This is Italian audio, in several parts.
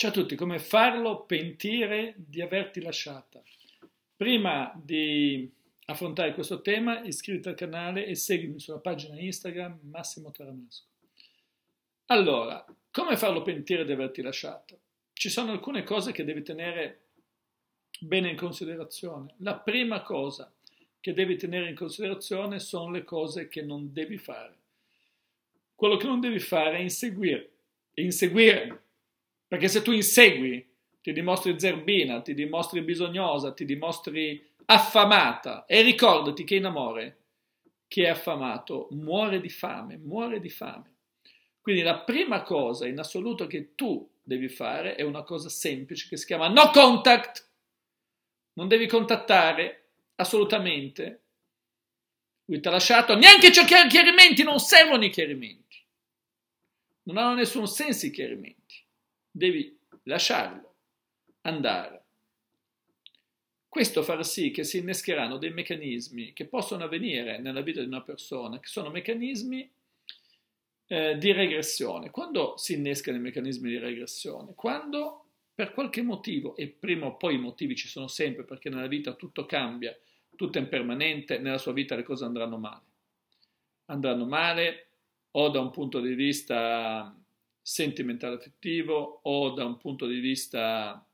Ciao a tutti, come farlo pentire di averti lasciata? Prima di affrontare questo tema iscriviti al canale e seguimi sulla pagina Instagram Massimo Taramasco. Allora, come farlo pentire di averti lasciata? Ci sono alcune cose che devi tenere bene in considerazione. La prima cosa che devi tenere in considerazione sono le cose che non devi fare. Quello che non devi fare è inseguire. Inseguire perché se tu insegui, ti dimostri zerbina, ti dimostri bisognosa, ti dimostri affamata. E ricordati che in amore chi è affamato muore di fame, muore di fame. Quindi la prima cosa in assoluto che tu devi fare è una cosa semplice che si chiama no contact. Non devi contattare assolutamente. Lui ti ha lasciato, neanche cercare chiarimenti, non servono i chiarimenti. Non hanno nessun senso i chiarimenti devi lasciarlo andare. Questo farà sì che si innescheranno dei meccanismi che possono avvenire nella vita di una persona, che sono meccanismi eh, di regressione. Quando si innescano i meccanismi di regressione? Quando per qualche motivo, e prima o poi i motivi ci sono sempre, perché nella vita tutto cambia, tutto è impermanente, nella sua vita le cose andranno male. Andranno male o da un punto di vista sentimentale affettivo o da un punto di vista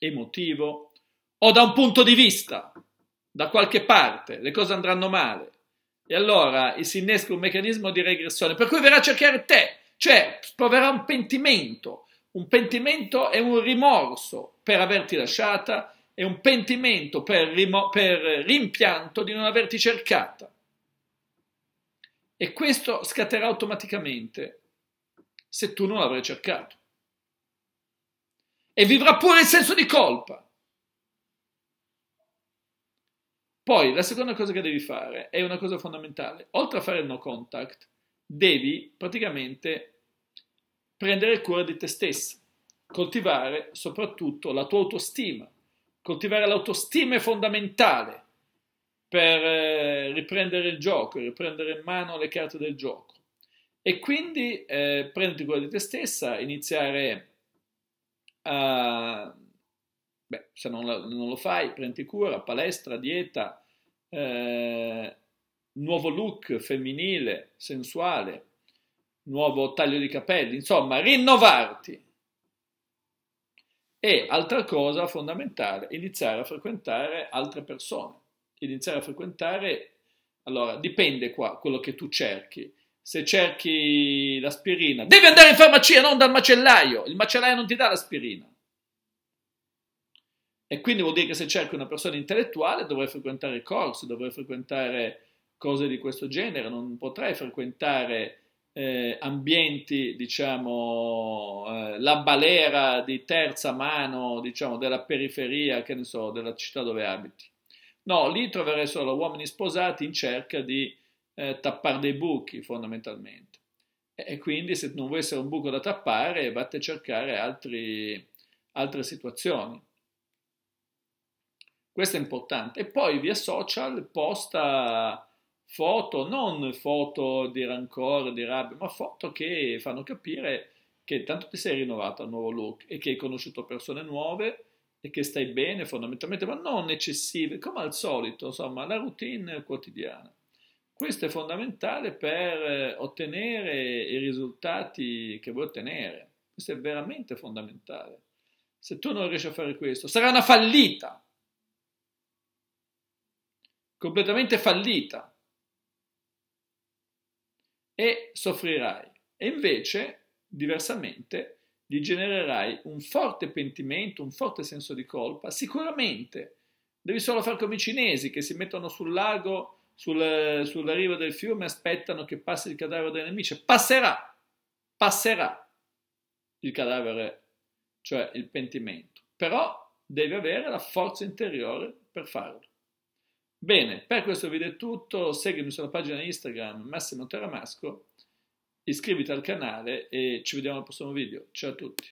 emotivo o da un punto di vista, da qualche parte, le cose andranno male. E allora si innesca un meccanismo di regressione per cui verrà a cercare te, cioè proverà un pentimento, un pentimento è un rimorso per averti lasciata è un pentimento per, rim- per rimpianto di non averti cercata. E questo scatterà automaticamente se tu non l'avrai cercato. E vivrà pure il senso di colpa. Poi la seconda cosa che devi fare è una cosa fondamentale. Oltre a fare il no contact, devi praticamente prendere cura di te stesso, coltivare soprattutto la tua autostima. Coltivare l'autostima è fondamentale per eh, riprendere il gioco, riprendere in mano le carte del gioco. E quindi eh, prenditi cura di te stessa, iniziare a... Beh, se non, non lo fai, prenditi cura, palestra, dieta, eh, nuovo look femminile, sensuale, nuovo taglio di capelli, insomma, rinnovarti. E altra cosa fondamentale, iniziare a frequentare altre persone, iniziare a frequentare, allora dipende qua quello che tu cerchi, se cerchi l'aspirina. Devi andare in farmacia, non dal macellaio. Il macellaio non ti dà l'aspirina. E quindi vuol dire che se cerchi una persona intellettuale dovrai frequentare corsi, dovrai frequentare cose di questo genere, non potrai frequentare eh, ambienti, diciamo, eh, la balera di terza mano, diciamo, della periferia, che ne so, della città dove abiti. No, lì troverai solo uomini sposati in cerca di eh, tappare dei buchi fondamentalmente. E, e quindi se non vuoi essere un buco da tappare, vatti a cercare altri, altre situazioni. Questo è importante. E poi via social posta foto, non foto di rancore, di rabbia, ma foto che fanno capire che tanto ti sei rinnovato al nuovo look e che hai conosciuto persone nuove e che stai bene fondamentalmente, ma non eccessive, come al solito, insomma, la routine quotidiana. Questo è fondamentale per eh, ottenere i risultati che vuoi ottenere. Questo è veramente fondamentale. Se tu non riesci a fare questo, sarà una fallita. Completamente fallita. E soffrirai. E invece, diversamente, gli genererai un forte pentimento, un forte senso di colpa. Sicuramente. Devi solo far come i cinesi che si mettono sul lago sul, sulla riva del fiume aspettano che passi il cadavere dei nemici. Passerà, passerà il cadavere, cioè il pentimento, però devi avere la forza interiore per farlo. Bene, per questo video è tutto, seguimi sulla pagina Instagram Massimo Teramasco, iscriviti al canale e ci vediamo al prossimo video. Ciao a tutti!